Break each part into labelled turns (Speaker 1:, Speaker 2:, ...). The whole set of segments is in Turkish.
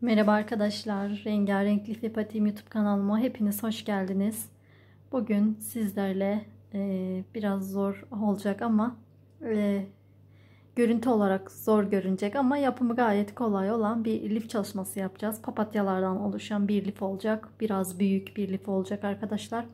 Speaker 1: Merhaba arkadaşlar, Rengarenk Lifli Patiğim YouTube kanalıma hepiniz hoş geldiniz. Bugün sizlerle e, biraz zor olacak ama e, görüntü olarak zor görünecek ama yapımı gayet kolay olan bir lif çalışması yapacağız. Papatyalardan oluşan bir lif olacak, biraz büyük bir lif olacak arkadaşlar.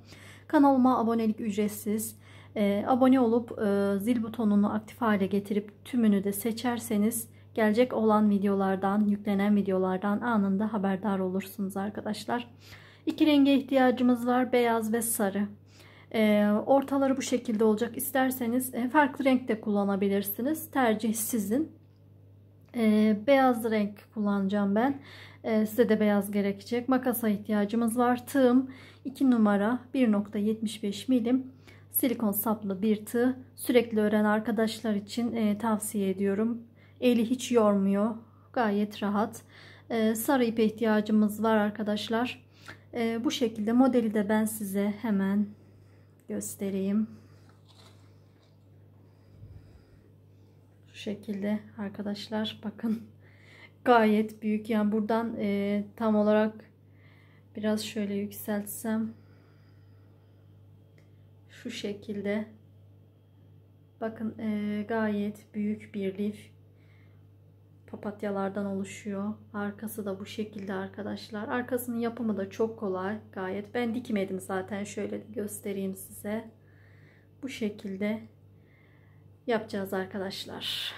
Speaker 1: Kanalıma abonelik ücretsiz. E, abone olup e, zil butonunu aktif hale getirip tümünü de seçerseniz gelecek olan videolardan, yüklenen videolardan anında haberdar olursunuz arkadaşlar. İki renge ihtiyacımız var. Beyaz ve sarı. E, ortaları bu şekilde olacak. İsterseniz e, farklı renk de kullanabilirsiniz. Tercih sizin. E, beyaz renk kullanacağım ben. E, size de beyaz gerekecek. Makasa ihtiyacımız var. Tığım 2 numara 1.75 milim. Silikon saplı bir tığ. Sürekli öğren arkadaşlar için e, tavsiye ediyorum. Eli hiç yormuyor. Gayet rahat. Ee, sarı ipe ihtiyacımız var arkadaşlar. Ee, bu şekilde modeli de ben size hemen göstereyim. Şu şekilde arkadaşlar bakın. Gayet büyük. Yani buradan e, tam olarak biraz şöyle yükseltsem şu şekilde bakın e, gayet büyük bir lif papatyalardan oluşuyor. Arkası da bu şekilde arkadaşlar. Arkasının yapımı da çok kolay gayet. Ben dikmedim zaten şöyle göstereyim size. Bu şekilde yapacağız arkadaşlar.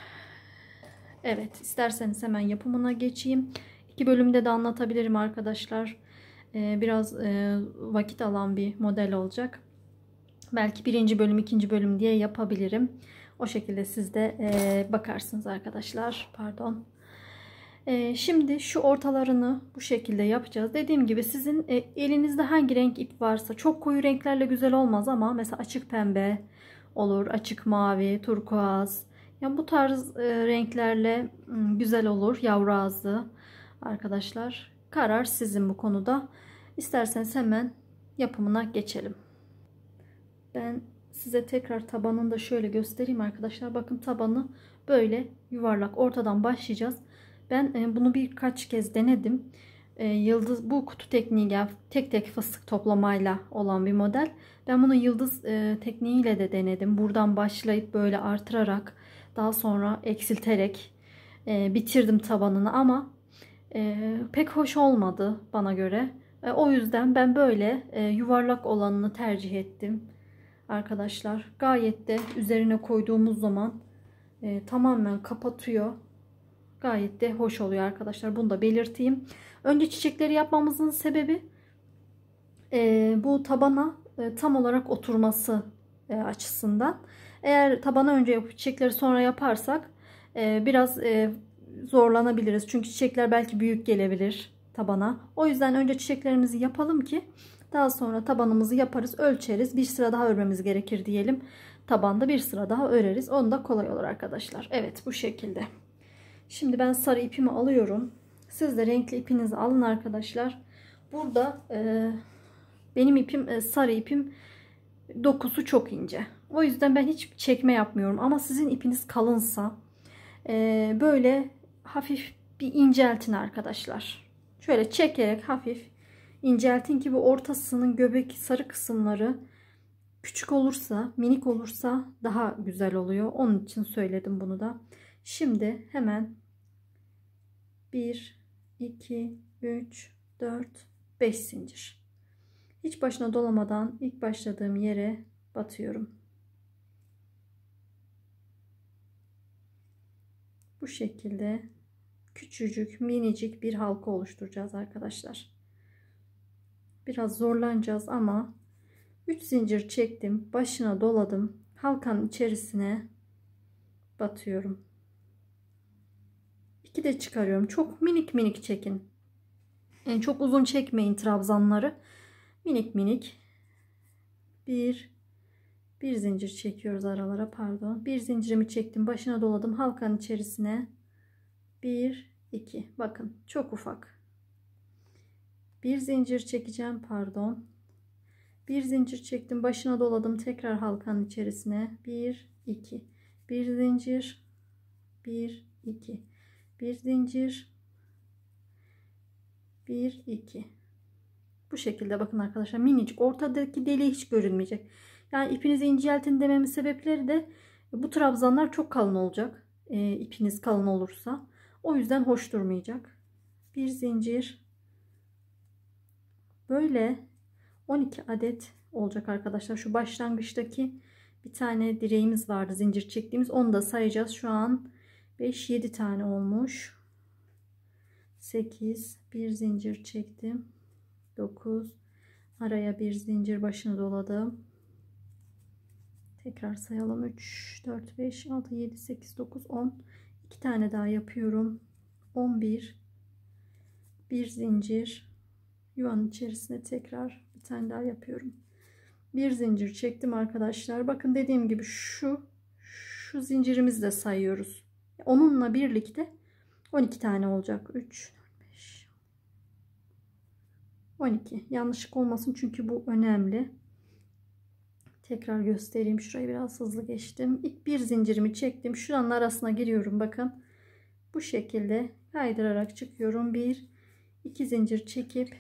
Speaker 1: Evet isterseniz hemen yapımına geçeyim. İki bölümde de anlatabilirim arkadaşlar. Ee, biraz e, vakit alan bir model olacak. Belki birinci bölüm ikinci bölüm diye yapabilirim. O şekilde siz de e, bakarsınız arkadaşlar. Pardon. E, şimdi şu ortalarını bu şekilde yapacağız. Dediğim gibi sizin e, elinizde hangi renk ip varsa çok koyu renklerle güzel olmaz ama mesela açık pembe olur. Açık mavi, turkuaz. Yani bu tarz e, renklerle güzel olur. Yavru ağzı arkadaşlar. Karar sizin bu konuda. İsterseniz hemen yapımına geçelim. Ben Size tekrar tabanını da şöyle göstereyim arkadaşlar. Bakın tabanı böyle yuvarlak ortadan başlayacağız. Ben e, bunu birkaç kez denedim. E, yıldız bu kutu tekniği tek tek fıstık toplamayla olan bir model. Ben bunu yıldız e, tekniğiyle de denedim. Buradan başlayıp böyle artırarak daha sonra eksilterek bitirdim tabanını ama pek hoş olmadı bana göre. O yüzden ben böyle yuvarlak olanını tercih ettim arkadaşlar. Gayet de üzerine koyduğumuz zaman e, tamamen kapatıyor. Gayet de hoş oluyor arkadaşlar. Bunu da belirteyim. Önce çiçekleri yapmamızın sebebi e, bu tabana e, tam olarak oturması e, açısından. Eğer tabana önce yapıp çiçekleri sonra yaparsak e, biraz e, zorlanabiliriz. Çünkü çiçekler belki büyük gelebilir tabana. O yüzden önce çiçeklerimizi yapalım ki daha sonra tabanımızı yaparız, ölçeriz. Bir sıra daha örmemiz gerekir diyelim. Tabanda bir sıra daha öreriz. Onu da kolay olur arkadaşlar. Evet bu şekilde. Şimdi ben sarı ipimi alıyorum. Siz de renkli ipinizi alın arkadaşlar. Burada e, benim ipim e, sarı ipim dokusu çok ince. O yüzden ben hiç çekme yapmıyorum. Ama sizin ipiniz kalınsa e, böyle hafif bir inceltin arkadaşlar. Şöyle çekerek hafif inceltin ki bu ortasının göbek sarı kısımları küçük olursa minik olursa daha güzel oluyor. Onun için söyledim bunu da. Şimdi hemen 1, 2, 3, 4, 5 zincir. Hiç başına dolamadan ilk başladığım yere batıyorum. Bu şekilde küçücük minicik bir halka oluşturacağız arkadaşlar. Biraz zorlanacağız ama 3 zincir çektim. Başına doladım. Halkanın içerisine batıyorum. 2 de çıkarıyorum. Çok minik minik çekin. Yani çok uzun çekmeyin trabzanları. Minik minik. 1 bir zincir çekiyoruz aralara pardon. Bir zincirimi çektim. Başına doladım. Halkanın içerisine 1 2 bakın çok ufak bir zincir çekeceğim pardon bir zincir çektim başına doladım tekrar halkanın içerisine 1 2 bir zincir 1 2 bir zincir 1 2 bu şekilde bakın arkadaşlar minic. ortadaki deli hiç görünmeyecek yani ipinizi inceltin dememin sebepleri de bu trabzanlar çok kalın olacak e, ipiniz kalın olursa o yüzden hoş durmayacak bir zincir Böyle 12 adet olacak arkadaşlar. Şu başlangıçtaki bir tane direğimiz vardı zincir çektiğimiz. Onu da sayacağız. Şu an 5-7 tane olmuş. 8 bir zincir çektim. 9 araya bir zincir başını doladım. Tekrar sayalım. 3, 4, 5, 6, 7, 8, 9, 10. 2 tane daha yapıyorum. 11 bir zincir yuvanın içerisine tekrar bir tane daha yapıyorum. Bir zincir çektim arkadaşlar. Bakın dediğim gibi şu şu zincirimizi de sayıyoruz. Onunla birlikte 12 tane olacak. 3 5 12. Yanlışlık olmasın çünkü bu önemli. Tekrar göstereyim. Şurayı biraz hızlı geçtim. İlk bir zincirimi çektim. Şuranın arasına giriyorum. Bakın. Bu şekilde kaydırarak çıkıyorum. Bir, iki zincir çekip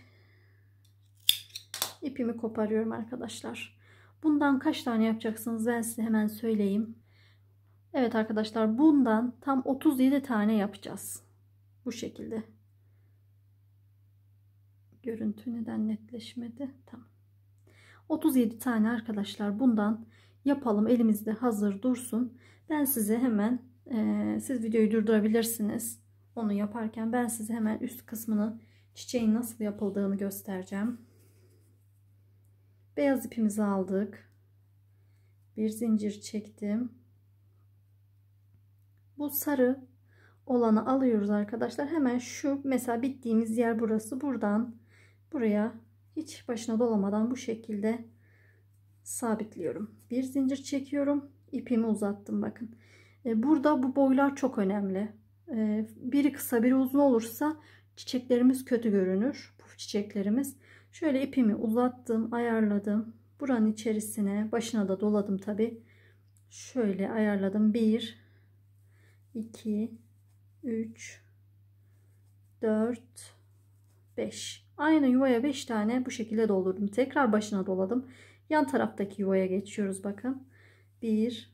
Speaker 1: ipimi koparıyorum arkadaşlar. Bundan kaç tane yapacaksınız ben size hemen söyleyeyim. Evet arkadaşlar bundan tam 37 tane yapacağız. Bu şekilde. Görüntü neden netleşmedi? Tamam. 37 tane arkadaşlar bundan yapalım. Elimizde hazır dursun. Ben size hemen e, siz videoyu durdurabilirsiniz. Onu yaparken ben size hemen üst kısmını çiçeğin nasıl yapıldığını göstereceğim. Beyaz ipimizi aldık. Bir zincir çektim. Bu sarı olanı alıyoruz arkadaşlar. Hemen şu mesela bittiğimiz yer burası. Buradan buraya hiç başına dolamadan bu şekilde sabitliyorum. Bir zincir çekiyorum. ipimi uzattım bakın. E, burada bu boylar çok önemli. E, biri kısa biri uzun olursa çiçeklerimiz kötü görünür. Puf çiçeklerimiz. Şöyle ipimi uzattım, ayarladım. Buranın içerisine, başına da doladım tabi. Şöyle ayarladım. 1 2 3 4 5 Aynı yuvaya 5 tane bu şekilde doldurdum. Tekrar başına doladım. Yan taraftaki yuvaya geçiyoruz bakın. 1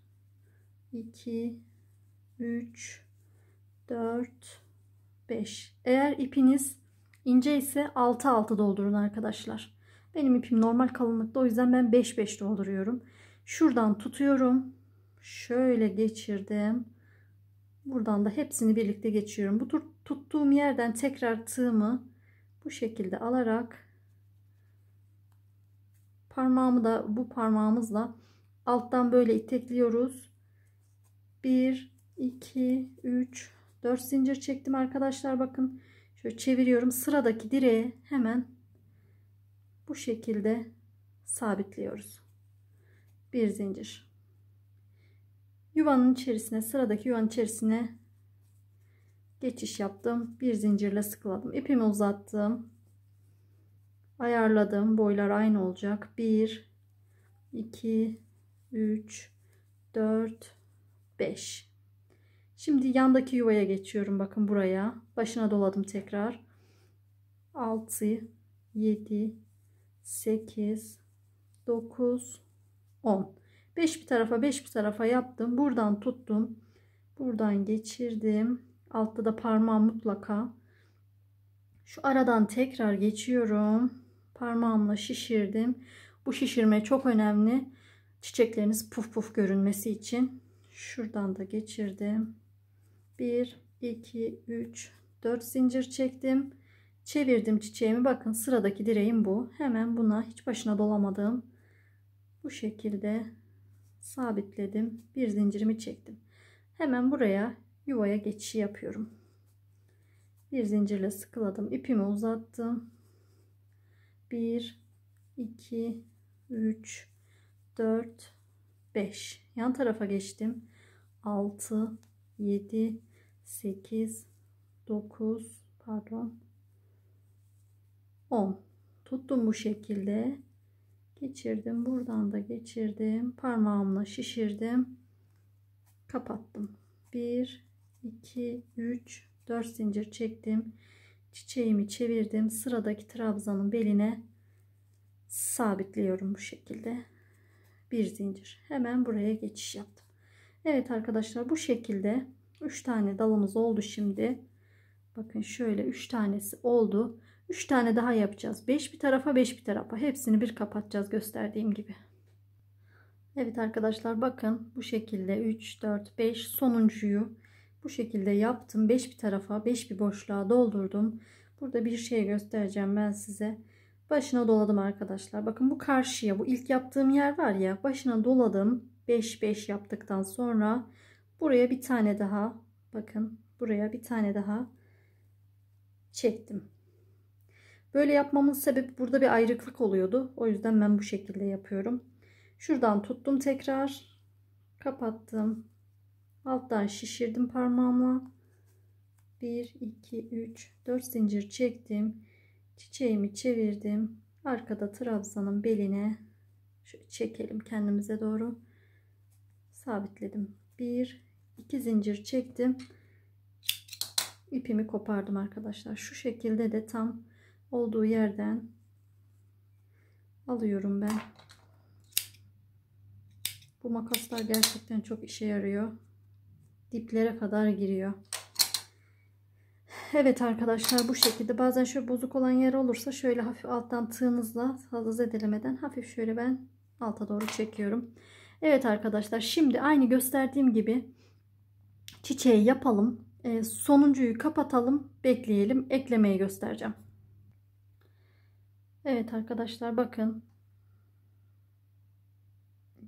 Speaker 1: 2 3 4 5 Eğer ipiniz İnce ise 6-6 doldurun arkadaşlar. Benim ipim normal kalınlıkta o yüzden ben 5-5 dolduruyorum. Şuradan tutuyorum. Şöyle geçirdim. Buradan da hepsini birlikte geçiyorum. Bu tur tuttuğum yerden tekrar tığımı bu şekilde alarak parmağımı da bu parmağımızla alttan böyle itekliyoruz. 1 2 3 4 zincir çektim arkadaşlar bakın. Şöyle çeviriyorum. Sıradaki direği hemen bu şekilde sabitliyoruz. Bir zincir. Yuvanın içerisine sıradaki yuvanın içerisine geçiş yaptım. Bir zincirle sıkıladım. İpimi uzattım. Ayarladım. Boylar aynı olacak. 1 2 3 4 5 Şimdi yandaki yuvaya geçiyorum. Bakın buraya. Başına doladım tekrar. 6, 7, 8, 9, 10. 5 bir tarafa 5 bir tarafa yaptım. Buradan tuttum. Buradan geçirdim. Altta da parmağım mutlaka. Şu aradan tekrar geçiyorum. Parmağımla şişirdim. Bu şişirme çok önemli. Çiçekleriniz puf puf görünmesi için. Şuradan da geçirdim. 1 2 3 4 zincir çektim çevirdim çiçeğimi bakın sıradaki direğim bu hemen buna hiç başına dolamadım bu şekilde sabitledim bir zincirimi çektim hemen buraya yuvaya geçişi yapıyorum bir zincirle sıkıladım ipimi uzattım 1 2 3 4 5 yan tarafa geçtim 6 7 8 9 pardon 10 tuttum bu şekilde geçirdim buradan da geçirdim parmağımla şişirdim kapattım 1 2 3 4 zincir çektim çiçeğimi çevirdim sıradaki trabzanın beline sabitliyorum bu şekilde bir zincir hemen buraya geçiş yaptım Evet arkadaşlar bu şekilde 3 tane dalımız oldu şimdi. Bakın şöyle 3 tanesi oldu. 3 tane daha yapacağız. 5 bir tarafa 5 bir tarafa. Hepsini bir kapatacağız gösterdiğim gibi. Evet arkadaşlar bakın bu şekilde 3 4 5 sonuncuyu bu şekilde yaptım. 5 bir tarafa 5 bir boşluğa doldurdum. Burada bir şey göstereceğim ben size. Başına doladım arkadaşlar. Bakın bu karşıya bu ilk yaptığım yer var ya başına doladım. 5 5 yaptıktan sonra buraya bir tane daha bakın buraya bir tane daha çektim. Böyle yapmamın sebebi burada bir ayrıklık oluyordu. O yüzden ben bu şekilde yapıyorum. Şuradan tuttum tekrar. Kapattım. Alttan şişirdim parmağımla. 1, 2, 3, 4 zincir çektim. Çiçeğimi çevirdim. Arkada trabzanın beline çekelim kendimize doğru sabitledim. 1 2 zincir çektim. İpimi kopardım arkadaşlar. Şu şekilde de tam olduğu yerden alıyorum ben. Bu makaslar gerçekten çok işe yarıyor. Diplere kadar giriyor. Evet arkadaşlar bu şekilde bazen şöyle bozuk olan yer olursa şöyle hafif alttan tığınızla fazla zedelemeden hafif şöyle ben alta doğru çekiyorum. Evet arkadaşlar şimdi aynı gösterdiğim gibi çiçeği yapalım. E, sonuncuyu kapatalım. Bekleyelim. Eklemeyi göstereceğim. Evet arkadaşlar bakın.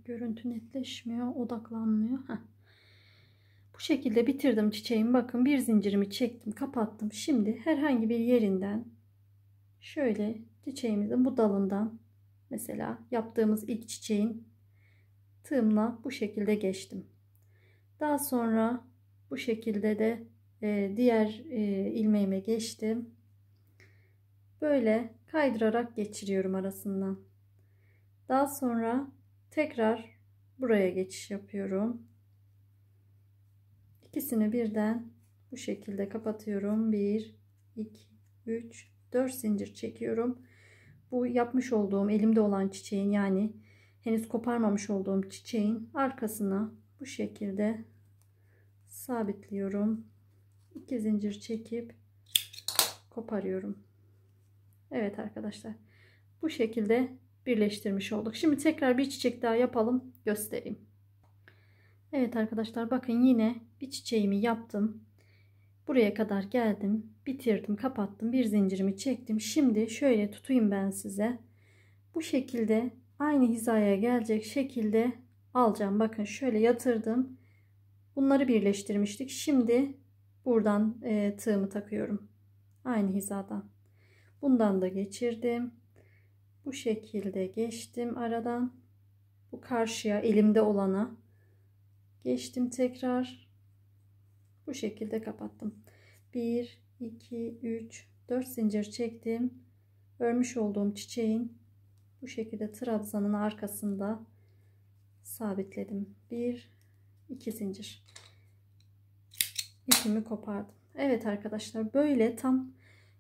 Speaker 1: Görüntü netleşmiyor. Odaklanmıyor. Heh. Bu şekilde bitirdim çiçeğimi. Bakın bir zincirimi çektim. Kapattım. Şimdi herhangi bir yerinden şöyle çiçeğimizin bu dalından mesela yaptığımız ilk çiçeğin tığımla bu şekilde geçtim. Daha sonra bu şekilde de e, diğer e, ilmeğime geçtim. Böyle kaydırarak geçiriyorum arasından. Daha sonra tekrar buraya geçiş yapıyorum. İkisini birden bu şekilde kapatıyorum. 1 2 3 4 zincir çekiyorum. Bu yapmış olduğum elimde olan çiçeğin yani henüz koparmamış olduğum çiçeğin arkasına bu şekilde sabitliyorum. İki zincir çekip koparıyorum. Evet arkadaşlar. Bu şekilde birleştirmiş olduk. Şimdi tekrar bir çiçek daha yapalım. Göstereyim. Evet arkadaşlar bakın yine bir çiçeğimi yaptım. Buraya kadar geldim. Bitirdim. Kapattım. Bir zincirimi çektim. Şimdi şöyle tutayım ben size. Bu şekilde aynı hizaya gelecek şekilde alacağım. Bakın şöyle yatırdım. Bunları birleştirmiştik. Şimdi buradan e, tığımı takıyorum. Aynı hizadan. Bundan da geçirdim. Bu şekilde geçtim aradan. Bu karşıya elimde olana geçtim tekrar. Bu şekilde kapattım. 1, 2, 3, 4 zincir çektim. Örmüş olduğum çiçeğin bu şekilde trabzanın arkasında sabitledim. Bir, iki zincir. ipimi kopardım. Evet arkadaşlar böyle tam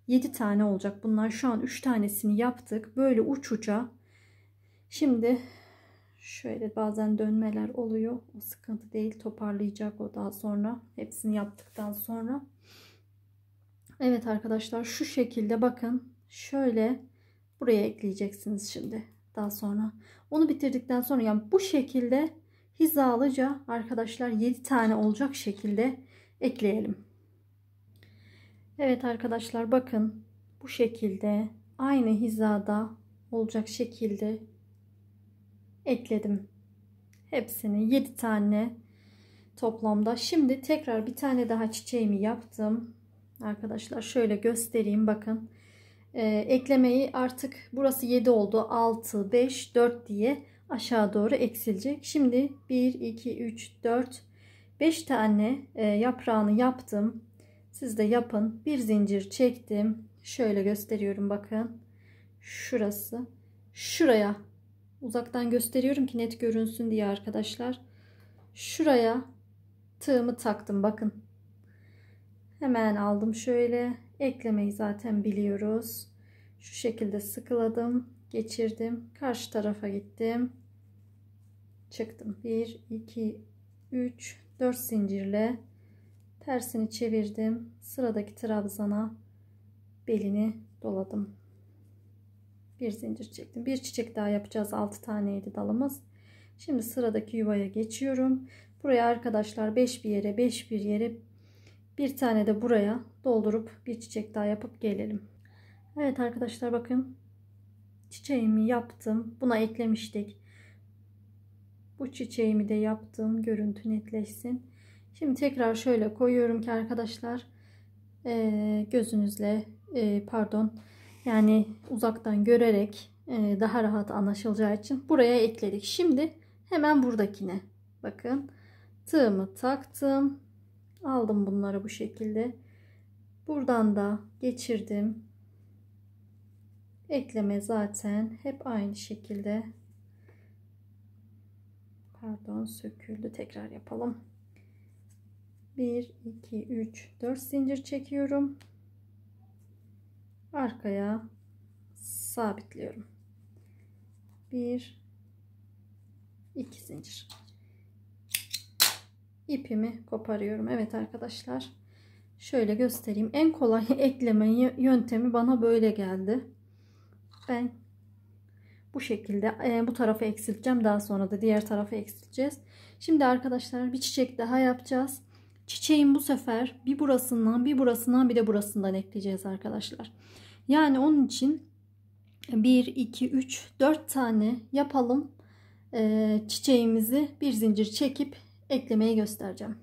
Speaker 1: 7 tane olacak. Bunlar şu an 3 tanesini yaptık. Böyle uç uca. Şimdi şöyle bazen dönmeler oluyor. O sıkıntı değil. Toparlayacak o daha sonra. Hepsini yaptıktan sonra. Evet arkadaşlar şu şekilde bakın. Şöyle Buraya ekleyeceksiniz şimdi daha sonra. Onu bitirdikten sonra yani bu şekilde hizalıca arkadaşlar 7 tane olacak şekilde ekleyelim. Evet arkadaşlar bakın bu şekilde aynı hizada olacak şekilde ekledim. Hepsini 7 tane toplamda. Şimdi tekrar bir tane daha çiçeğimi yaptım. Arkadaşlar şöyle göstereyim bakın e, eklemeyi artık burası 7 oldu 6 5 4 diye aşağı doğru eksilecek şimdi 1 2 3 4 5 tane e, yaprağını yaptım siz de yapın bir zincir çektim şöyle gösteriyorum bakın şurası şuraya uzaktan gösteriyorum ki net görünsün diye arkadaşlar şuraya tığımı taktım bakın hemen aldım şöyle Eklemeyi zaten biliyoruz. Şu şekilde sıkıladım. Geçirdim. Karşı tarafa gittim. Çıktım. 1, 2, 3, 4 zincirle tersini çevirdim. Sıradaki trabzana belini doladım. Bir zincir çektim. Bir çiçek daha yapacağız. 6 taneydi dalımız. Şimdi sıradaki yuvaya geçiyorum. Buraya arkadaşlar 5 bir yere 5 bir yere bir tane de buraya doldurup bir çiçek daha yapıp gelelim. Evet arkadaşlar bakın. Çiçeğimi yaptım. Buna eklemiştik. Bu çiçeğimi de yaptım. Görüntü netleşsin. Şimdi tekrar şöyle koyuyorum ki arkadaşlar gözünüzle pardon yani uzaktan görerek daha rahat anlaşılacağı için buraya ekledik. Şimdi hemen buradakine bakın tığımı taktım Aldım bunları bu şekilde. Buradan da geçirdim. Ekleme zaten hep aynı şekilde. Pardon söküldü. Tekrar yapalım. 1, 2, 3, 4 zincir çekiyorum. Arkaya sabitliyorum. 1, 2 zincir ipimi koparıyorum. Evet arkadaşlar şöyle göstereyim. En kolay ekleme yöntemi bana böyle geldi. Ben bu şekilde e, bu tarafı eksilteceğim. Daha sonra da diğer tarafı eksilteceğiz. Şimdi arkadaşlar bir çiçek daha yapacağız. Çiçeğin bu sefer bir burasından bir burasından bir de burasından ekleyeceğiz arkadaşlar. Yani onun için 1, 2, 3, 4 tane yapalım. Ee, çiçeğimizi bir zincir çekip eklemeyi göstereceğim.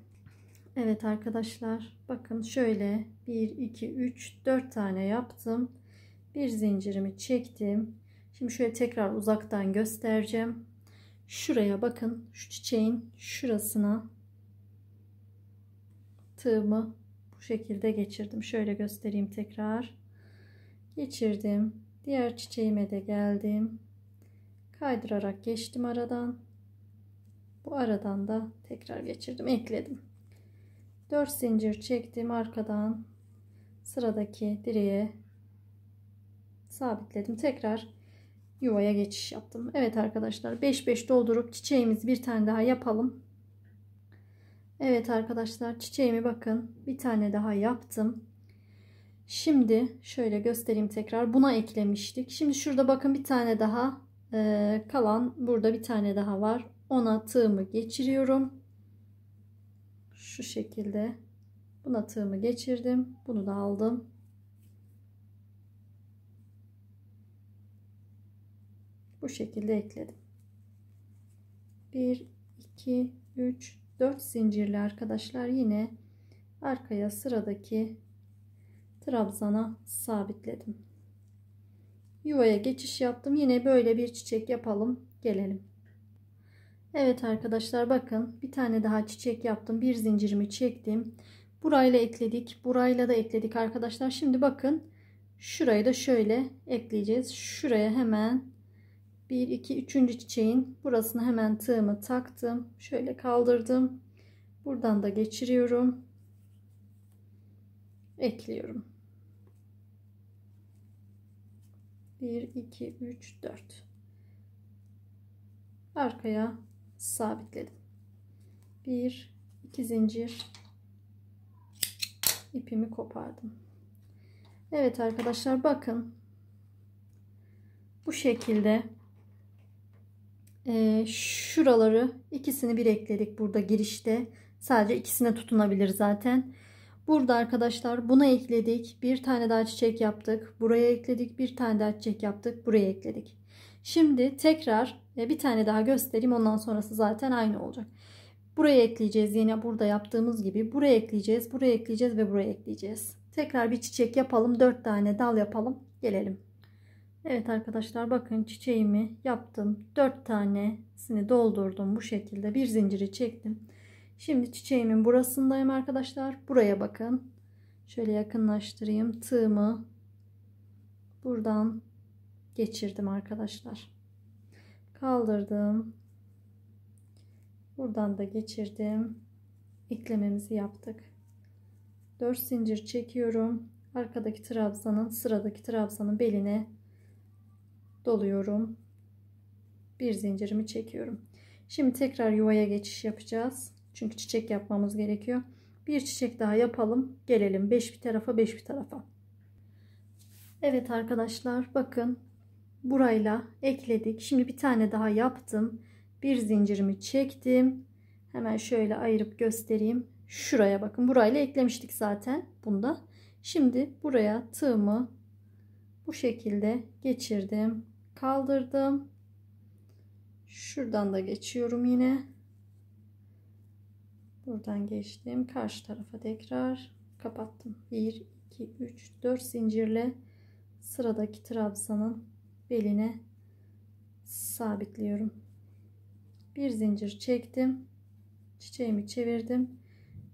Speaker 1: Evet arkadaşlar bakın şöyle 1 2 3 4 tane yaptım. Bir zincirimi çektim. Şimdi şöyle tekrar uzaktan göstereceğim. Şuraya bakın şu çiçeğin şurasına tığımı bu şekilde geçirdim. Şöyle göstereyim tekrar. Geçirdim. Diğer çiçeğime de geldim. Kaydırarak geçtim aradan. Bu aradan da tekrar geçirdim. Ekledim. 4 zincir çektim. Arkadan sıradaki direğe sabitledim. Tekrar yuvaya geçiş yaptım. Evet arkadaşlar 5-5 doldurup çiçeğimiz bir tane daha yapalım. Evet arkadaşlar çiçeğimi bakın bir tane daha yaptım. Şimdi şöyle göstereyim tekrar buna eklemiştik. Şimdi şurada bakın bir tane daha kalan burada bir tane daha var. Ona tığımı geçiriyorum. Şu şekilde. Buna tığımı geçirdim. Bunu da aldım. Bu şekilde ekledim. 1, 2, 3, 4 zincirli arkadaşlar yine arkaya sıradaki trabzana sabitledim. Yuvaya geçiş yaptım. Yine böyle bir çiçek yapalım. Gelelim. Evet arkadaşlar bakın bir tane daha çiçek yaptım. Bir zincirimi çektim. Burayla ekledik. Burayla da ekledik arkadaşlar. Şimdi bakın şurayı da şöyle ekleyeceğiz. Şuraya hemen 1, 2, 3. çiçeğin burasını hemen tığımı taktım. Şöyle kaldırdım. Buradan da geçiriyorum. Ekliyorum. 1, 2, 3, 4. Arkaya sabitledim. Bir, iki zincir ipimi kopardım. Evet arkadaşlar bakın. Bu şekilde e, şuraları ikisini bir ekledik burada girişte. Sadece ikisine tutunabilir zaten. Burada arkadaşlar buna ekledik. Bir tane daha çiçek yaptık. Buraya ekledik. Bir tane daha çiçek yaptık. Buraya ekledik. Şimdi tekrar e, bir tane daha göstereyim. Ondan sonrası zaten aynı olacak. Buraya ekleyeceğiz. Yine burada yaptığımız gibi. Buraya ekleyeceğiz. Buraya ekleyeceğiz ve buraya ekleyeceğiz. Tekrar bir çiçek yapalım. dört tane dal yapalım. Gelelim. Evet arkadaşlar bakın çiçeğimi yaptım. 4 tanesini doldurdum bu şekilde. Bir zinciri çektim. Şimdi çiçeğimin burasındayım arkadaşlar. Buraya bakın. Şöyle yakınlaştırayım. Tığımı buradan geçirdim arkadaşlar kaldırdım. Buradan da geçirdim. Eklememizi yaptık. 4 zincir çekiyorum. Arkadaki trabzanın sıradaki trabzanın beline doluyorum. Bir zincirimi çekiyorum. Şimdi tekrar yuvaya geçiş yapacağız. Çünkü çiçek yapmamız gerekiyor. Bir çiçek daha yapalım. Gelelim 5 bir tarafa 5 bir tarafa. Evet arkadaşlar bakın burayla ekledik. Şimdi bir tane daha yaptım. Bir zincirimi çektim. Hemen şöyle ayırıp göstereyim. Şuraya bakın. Burayla eklemiştik zaten bunda. Şimdi buraya tığımı bu şekilde geçirdim. Kaldırdım. Şuradan da geçiyorum yine. Buradan geçtim. Karşı tarafa tekrar kapattım. 1, 2, 3, 4 zincirle sıradaki trabzanın beline sabitliyorum. Bir zincir çektim. Çiçeğimi çevirdim.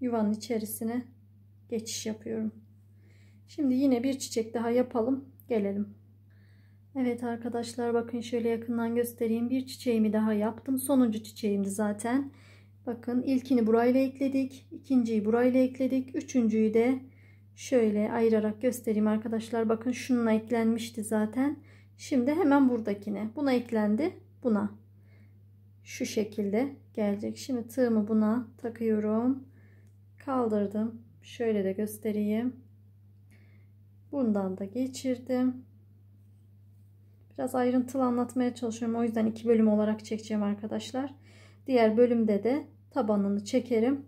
Speaker 1: Yuvanın içerisine geçiş yapıyorum. Şimdi yine bir çiçek daha yapalım. Gelelim. Evet arkadaşlar bakın şöyle yakından göstereyim. Bir çiçeğimi daha yaptım. Sonuncu çiçeğimdi zaten. Bakın ilkini burayla ekledik. ikinciyi burayla ekledik. Üçüncüyü de şöyle ayırarak göstereyim arkadaşlar. Bakın şununla eklenmişti zaten. Şimdi hemen buradakine. Buna eklendi. Buna. Şu şekilde gelecek. Şimdi tığımı buna takıyorum. Kaldırdım. Şöyle de göstereyim. Bundan da geçirdim. Biraz ayrıntılı anlatmaya çalışıyorum. O yüzden iki bölüm olarak çekeceğim arkadaşlar. Diğer bölümde de tabanını çekerim.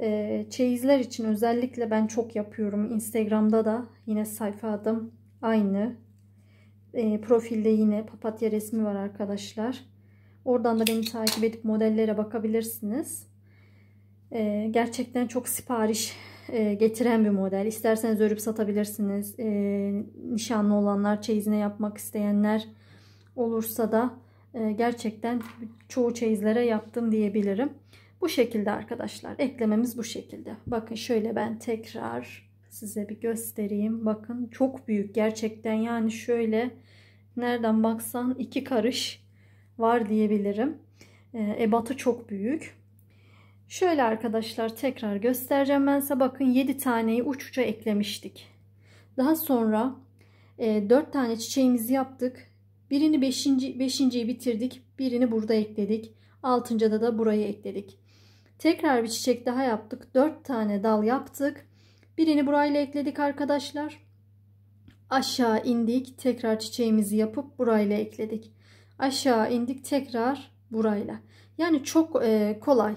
Speaker 1: Ee, çeyizler için özellikle ben çok yapıyorum. Instagram'da da yine sayfa adım aynı e, profilde yine papatya resmi var arkadaşlar. Oradan da beni takip edip modellere bakabilirsiniz. E, gerçekten çok sipariş e, getiren bir model. İsterseniz örüp satabilirsiniz. E, nişanlı olanlar, çeyizine yapmak isteyenler olursa da e, gerçekten çoğu çeyizlere yaptım diyebilirim. Bu şekilde arkadaşlar. Eklememiz bu şekilde. Bakın şöyle ben tekrar Size bir göstereyim. Bakın çok büyük gerçekten yani şöyle nereden baksan iki karış var diyebilirim. Ee, ebatı çok büyük. Şöyle arkadaşlar tekrar göstereceğim ben size. Bakın 7 taneyi uç uca eklemiştik. Daha sonra 4 e, tane çiçeğimizi yaptık. Birini 5. 5. bitirdik. Birini burada ekledik. 6. da burayı ekledik. Tekrar bir çiçek daha yaptık. 4 tane dal yaptık. Birini burayla ekledik arkadaşlar. Aşağı indik. Tekrar çiçeğimizi yapıp burayla ekledik. Aşağı indik. Tekrar burayla. Yani çok e, kolay.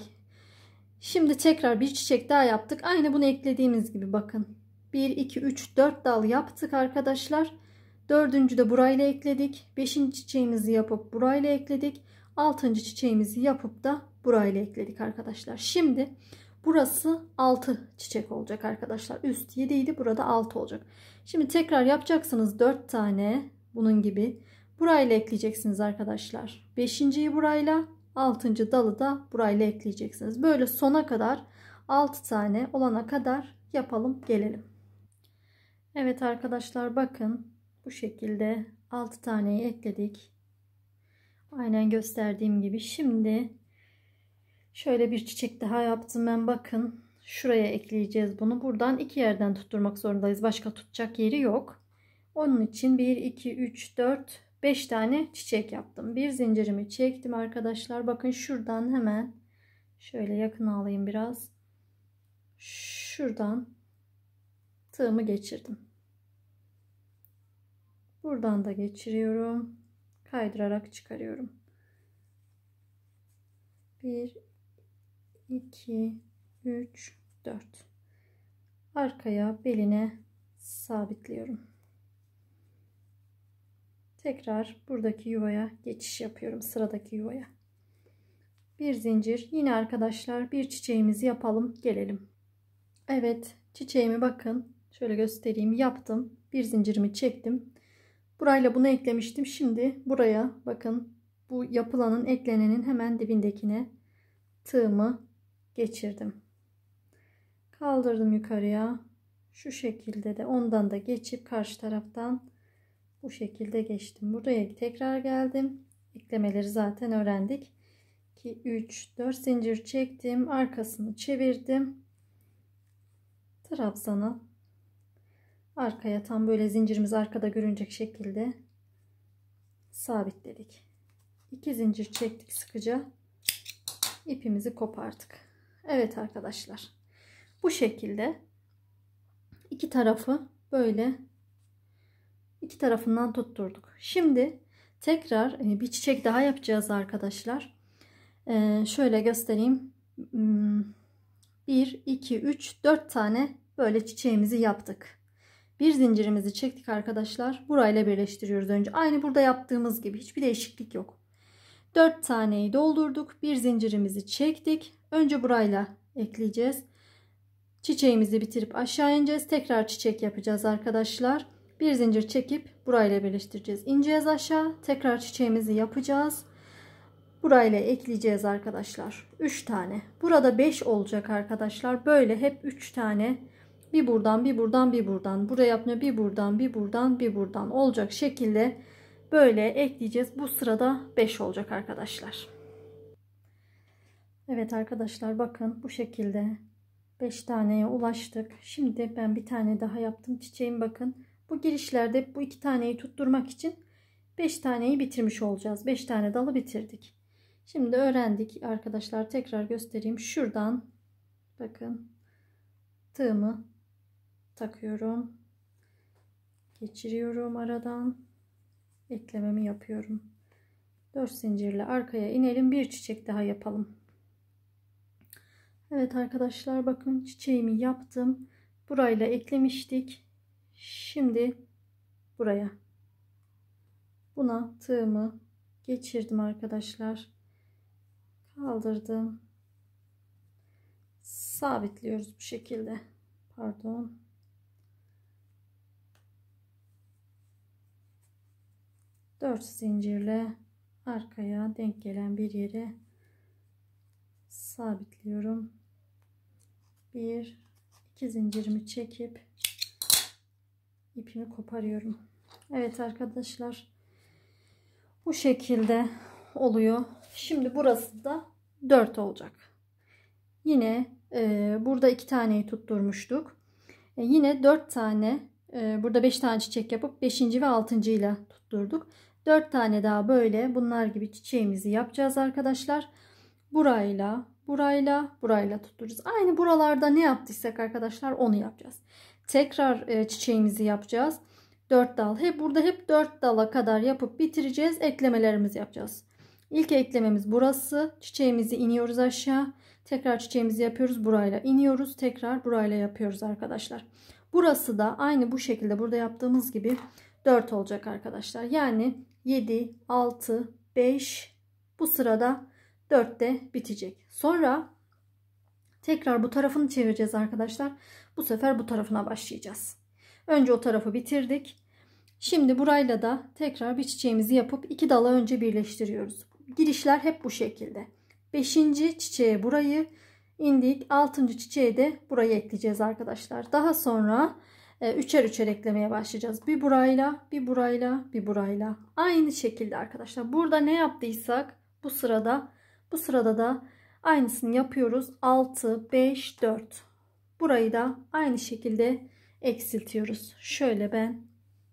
Speaker 1: Şimdi tekrar bir çiçek daha yaptık. Aynı bunu eklediğimiz gibi bakın. 1, 2, 3, 4 dal yaptık arkadaşlar. Dördüncü de burayla ekledik. Beşinci çiçeğimizi yapıp burayla ekledik. Altıncı çiçeğimizi yapıp da burayla ekledik arkadaşlar. Şimdi Burası 6 çiçek olacak arkadaşlar. Üst 7 idi. Burada 6 olacak. Şimdi tekrar yapacaksınız 4 tane bunun gibi. Burayla ekleyeceksiniz arkadaşlar. Beşinciyi burayla altıncı dalı da burayla ekleyeceksiniz. Böyle sona kadar 6 tane olana kadar yapalım gelelim. Evet arkadaşlar bakın bu şekilde 6 taneyi ekledik. Aynen gösterdiğim gibi. Şimdi Şöyle bir çiçek daha yaptım ben bakın. Şuraya ekleyeceğiz bunu. Buradan iki yerden tutturmak zorundayız. Başka tutacak yeri yok. Onun için 1, 2, 3, 4, 5 tane çiçek yaptım. Bir zincirimi çektim arkadaşlar. Bakın şuradan hemen şöyle yakın alayım biraz. Şuradan tığımı geçirdim. Buradan da geçiriyorum. Kaydırarak çıkarıyorum. 1, 2 3 4 arkaya beline sabitliyorum tekrar buradaki yuvaya geçiş yapıyorum sıradaki yuvaya bir zincir yine arkadaşlar bir çiçeğimizi yapalım gelelim Evet çiçeğimi bakın şöyle göstereyim yaptım bir zincirimi çektim burayla bunu eklemiştim şimdi buraya bakın bu yapılanın eklenenin hemen dibindekine tığımı geçirdim. Kaldırdım yukarıya. Şu şekilde de ondan da geçip karşı taraftan bu şekilde geçtim. Buraya tekrar geldim. Eklemeleri zaten öğrendik. 2 3 4 zincir çektim. Arkasını çevirdim. Trabzan'ı arkaya tam böyle zincirimiz arkada görünecek şekilde sabitledik. 2 zincir çektik sıkıca. ipimizi kopardık. Evet arkadaşlar. Bu şekilde iki tarafı böyle iki tarafından tutturduk. Şimdi tekrar e, bir çiçek daha yapacağız arkadaşlar. E, şöyle göstereyim. 1, 2, 3, 4 tane böyle çiçeğimizi yaptık. Bir zincirimizi çektik arkadaşlar. Burayla birleştiriyoruz önce. Aynı burada yaptığımız gibi hiçbir değişiklik yok. 4 taneyi doldurduk. Bir zincirimizi çektik. Önce burayla ekleyeceğiz. Çiçeğimizi bitirip aşağı ineceğiz. Tekrar çiçek yapacağız arkadaşlar. Bir zincir çekip burayla birleştireceğiz. İneceğiz aşağı. Tekrar çiçeğimizi yapacağız. Burayla ekleyeceğiz arkadaşlar. 3 tane. Burada 5 olacak arkadaşlar. Böyle hep 3 tane. Bir buradan, bir buradan, bir buradan. Buraya yapma Bir buradan, bir buradan, bir buradan olacak şekilde böyle ekleyeceğiz. Bu sırada 5 olacak arkadaşlar. Evet arkadaşlar bakın bu şekilde 5 taneye ulaştık. Şimdi ben bir tane daha yaptım çiçeğim bakın. Bu girişlerde bu iki taneyi tutturmak için 5 taneyi bitirmiş olacağız. 5 tane dalı bitirdik. Şimdi öğrendik arkadaşlar tekrar göstereyim. Şuradan bakın tığımı takıyorum. Geçiriyorum aradan eklememi yapıyorum. 4 zincirle arkaya inelim. Bir çiçek daha yapalım. Evet arkadaşlar bakın çiçeğimi yaptım. Burayla eklemiştik. Şimdi buraya. Buna tığımı geçirdim arkadaşlar. Kaldırdım. Sabitliyoruz bu şekilde. Pardon. 4 zincirle arkaya denk gelen bir yere sabitliyorum. 1 2 zincirimi çekip ipimi koparıyorum. Evet arkadaşlar bu şekilde oluyor. Şimdi burası da 4 olacak. Yine e, burada 2 taneyi tutturmuştuk. E, yine 4 tane e, burada 5 tane çiçek yapıp 5. ve 6. ile tutturduk. 4 tane daha böyle bunlar gibi çiçeğimizi yapacağız arkadaşlar. Burayla, burayla, burayla tuturuz. Aynı buralarda ne yaptıysak arkadaşlar onu yapacağız. Tekrar e, çiçeğimizi yapacağız. 4 dal. Hep burada hep 4 dala kadar yapıp bitireceğiz. Eklemelerimizi yapacağız. İlk eklememiz burası. Çiçeğimizi iniyoruz aşağı. Tekrar çiçeğimizi yapıyoruz. Burayla iniyoruz. Tekrar burayla yapıyoruz arkadaşlar. Burası da aynı bu şekilde burada yaptığımız gibi 4 olacak arkadaşlar. Yani 7, 6, 5 bu sırada 4 de bitecek. Sonra tekrar bu tarafını çevireceğiz arkadaşlar. Bu sefer bu tarafına başlayacağız. Önce o tarafı bitirdik. Şimdi burayla da tekrar bir çiçeğimizi yapıp iki dala önce birleştiriyoruz. Girişler hep bu şekilde. 5. çiçeğe burayı indik. 6. çiçeğe de burayı ekleyeceğiz arkadaşlar. Daha sonra ee, üçer üçer eklemeye başlayacağız. Bir burayla, bir burayla, bir burayla. Aynı şekilde arkadaşlar. Burada ne yaptıysak bu sırada bu sırada da aynısını yapıyoruz. 6, 5, 4. Burayı da aynı şekilde eksiltiyoruz. Şöyle ben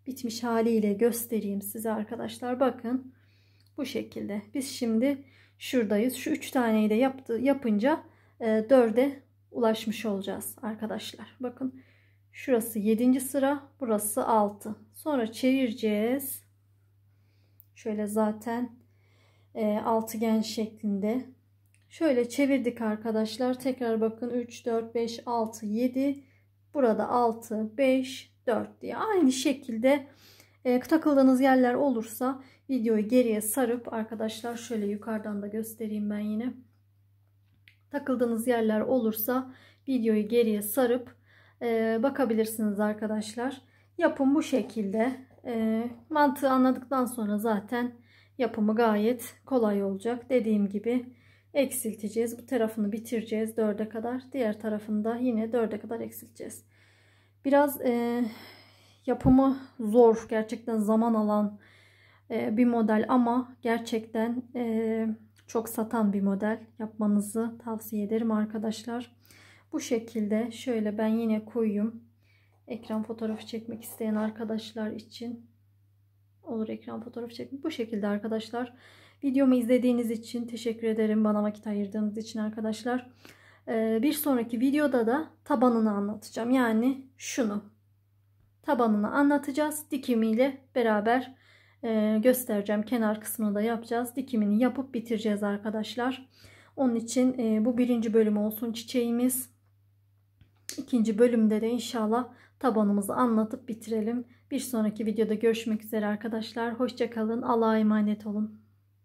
Speaker 1: bitmiş haliyle göstereyim size arkadaşlar. Bakın bu şekilde. Biz şimdi şuradayız. Şu 3 taneyi de yaptı, yapınca 4'e ulaşmış olacağız arkadaşlar. Bakın Şurası 7. sıra. Burası 6. Sonra çevireceğiz. Şöyle zaten e, altıgen şeklinde. Şöyle çevirdik arkadaşlar. Tekrar bakın 3, 4, 5, 6, 7. Burada 6, 5, 4 diye. Aynı şekilde e, takıldığınız yerler olursa videoyu geriye sarıp arkadaşlar şöyle yukarıdan da göstereyim ben yine. Takıldığınız yerler olursa videoyu geriye sarıp ee, bakabilirsiniz arkadaşlar. Yapım bu şekilde. Ee, mantığı anladıktan sonra zaten yapımı gayet kolay olacak. Dediğim gibi eksilteceğiz. Bu tarafını bitireceğiz 4'e kadar. Diğer tarafını da yine 4'e kadar eksilteceğiz. Biraz e, yapımı zor. Gerçekten zaman alan e, bir model ama gerçekten e, çok satan bir model. Yapmanızı tavsiye ederim arkadaşlar. Bu şekilde şöyle ben yine koyayım. Ekran fotoğrafı çekmek isteyen arkadaşlar için olur ekran fotoğrafı çekmek. Bu şekilde arkadaşlar. Videomu izlediğiniz için teşekkür ederim. Bana vakit ayırdığınız için arkadaşlar. Ee, bir sonraki videoda da tabanını anlatacağım. Yani şunu. Tabanını anlatacağız. Dikimiyle beraber e, göstereceğim. Kenar kısmını da yapacağız. Dikimini yapıp bitireceğiz arkadaşlar. Onun için e, bu birinci bölüm olsun çiçeğimiz. İkinci bölümde de inşallah tabanımızı anlatıp bitirelim. Bir sonraki videoda görüşmek üzere arkadaşlar. Hoşçakalın. Allah'a emanet olun.